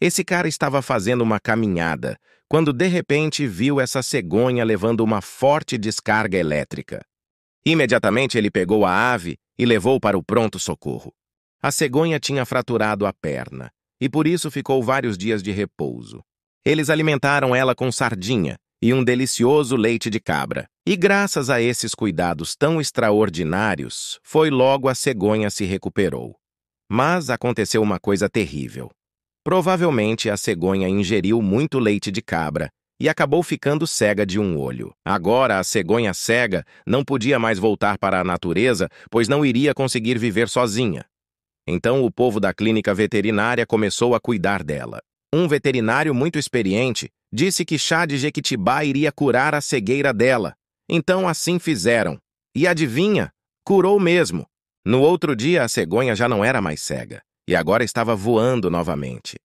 Esse cara estava fazendo uma caminhada, quando de repente viu essa cegonha levando uma forte descarga elétrica. Imediatamente ele pegou a ave e levou para o pronto-socorro. A cegonha tinha fraturado a perna, e por isso ficou vários dias de repouso. Eles alimentaram ela com sardinha e um delicioso leite de cabra. E graças a esses cuidados tão extraordinários, foi logo a cegonha se recuperou. Mas aconteceu uma coisa terrível. Provavelmente a cegonha ingeriu muito leite de cabra e acabou ficando cega de um olho. Agora a cegonha cega não podia mais voltar para a natureza, pois não iria conseguir viver sozinha. Então o povo da clínica veterinária começou a cuidar dela. Um veterinário muito experiente disse que chá de jequitibá iria curar a cegueira dela. Então assim fizeram. E adivinha? Curou mesmo. No outro dia a cegonha já não era mais cega e agora estava voando novamente.